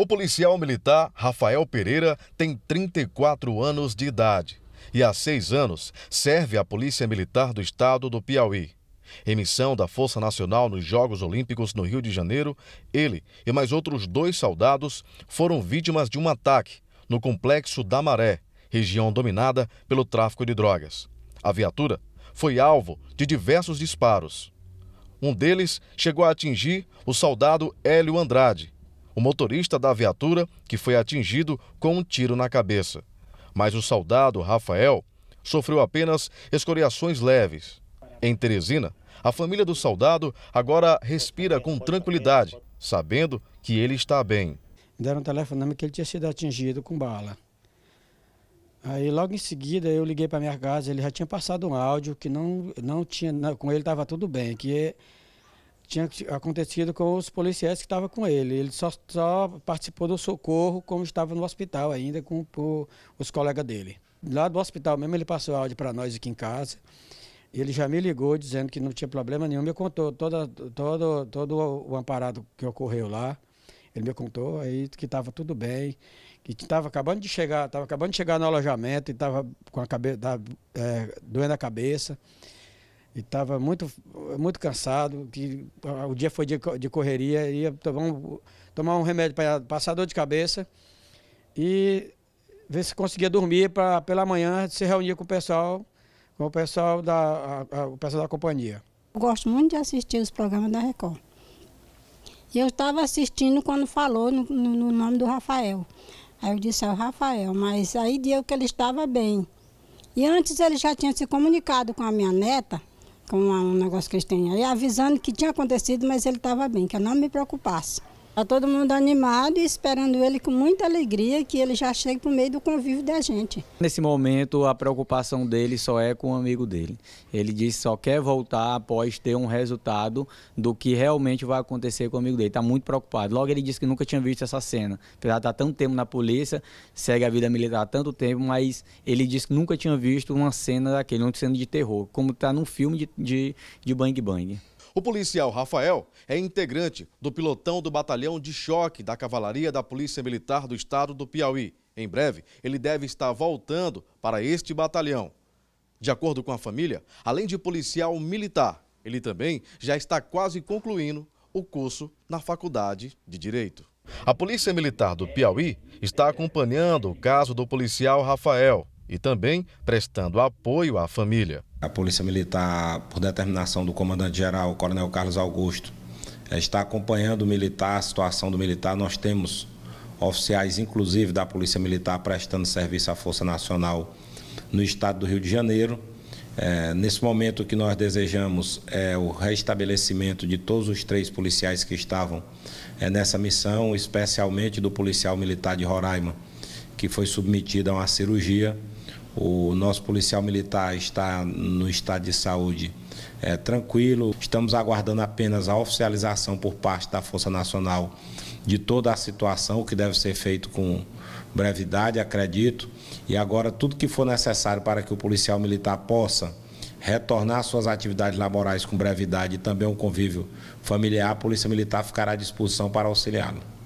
O policial militar Rafael Pereira tem 34 anos de idade e há seis anos serve à Polícia Militar do Estado do Piauí. Em missão da Força Nacional nos Jogos Olímpicos no Rio de Janeiro, ele e mais outros dois soldados foram vítimas de um ataque no Complexo da Maré, região dominada pelo tráfico de drogas. A viatura foi alvo de diversos disparos. Um deles chegou a atingir o soldado Hélio Andrade, o motorista da viatura, que foi atingido com um tiro na cabeça. Mas o soldado Rafael sofreu apenas escoriações leves. Em Teresina, a família do soldado agora respira com tranquilidade, sabendo que ele está bem. Deram um telefonema que ele tinha sido atingido com bala. Aí logo em seguida eu liguei para minha casa, ele já tinha passado um áudio que não, não tinha, com ele estava tudo bem, que tinha acontecido com os policiais que estavam com ele. Ele só, só, participou do socorro como estava no hospital ainda com os colegas dele. Lá do hospital mesmo ele passou áudio para nós aqui em casa. Ele já me ligou dizendo que não tinha problema nenhum, me contou toda, todo, todo o amparado que ocorreu lá. Ele me contou aí que estava tudo bem, que estava acabando de chegar, estava acabando de chegar no alojamento e estava com a cabeça, é, doendo a cabeça. E estava muito, muito cansado, que ah, o dia foi de, de correria, ia tomar um, tomar um remédio para passar dor de cabeça e ver se conseguia dormir para pela manhã se reunir com o pessoal, com o pessoal da, a, a, o pessoal da companhia. Eu gosto muito de assistir os programas da Record. E eu estava assistindo quando falou no, no, no, nome do Rafael. Aí eu disse, é o Rafael, mas aí deu que ele estava bem. E antes ele já tinha se comunicado com a minha neta, com um negócio que eles têm aí, avisando que tinha acontecido, mas ele estava bem, que eu não me preocupasse. Está todo mundo animado e esperando ele com muita alegria que ele já chegue para o meio do convívio da gente. Nesse momento, a preocupação dele só é com o amigo dele. Ele diz que só quer voltar após ter um resultado do que realmente vai acontecer com o amigo dele. Está muito preocupado. Logo, ele disse que nunca tinha visto essa cena. Apesar de estar tá tanto tempo na polícia, segue a vida militar há tanto tempo, mas ele disse que nunca tinha visto uma cena daquele, uma cena de terror, como está num filme de, de, de Bang Bang. O policial Rafael é integrante do pilotão do batalhão de choque da Cavalaria da Polícia Militar do Estado do Piauí. Em breve, ele deve estar voltando para este batalhão. De acordo com a família, além de policial militar, ele também já está quase concluindo o curso na Faculdade de Direito. A Polícia Militar do Piauí está acompanhando o caso do policial Rafael e também prestando apoio à família. A Polícia Militar, por determinação do comandante-geral, Coronel Carlos Augusto, eh, está acompanhando o militar, a situação do militar. Nós temos oficiais, inclusive da Polícia Militar, prestando serviço à Força Nacional no estado do Rio de Janeiro. É, nesse momento, o que nós desejamos é o restabelecimento de todos os três policiais que estavam é, nessa missão, especialmente do policial militar de Roraima, que foi submetido a uma cirurgia. O nosso policial militar está no estado de saúde é, tranquilo. Estamos aguardando apenas a oficialização por parte da Força Nacional de toda a situação, o que deve ser feito com brevidade, acredito. E agora, tudo que for necessário para que o policial militar possa retornar às suas atividades laborais com brevidade e também um convívio familiar, a Polícia Militar ficará à disposição para auxiliá-lo.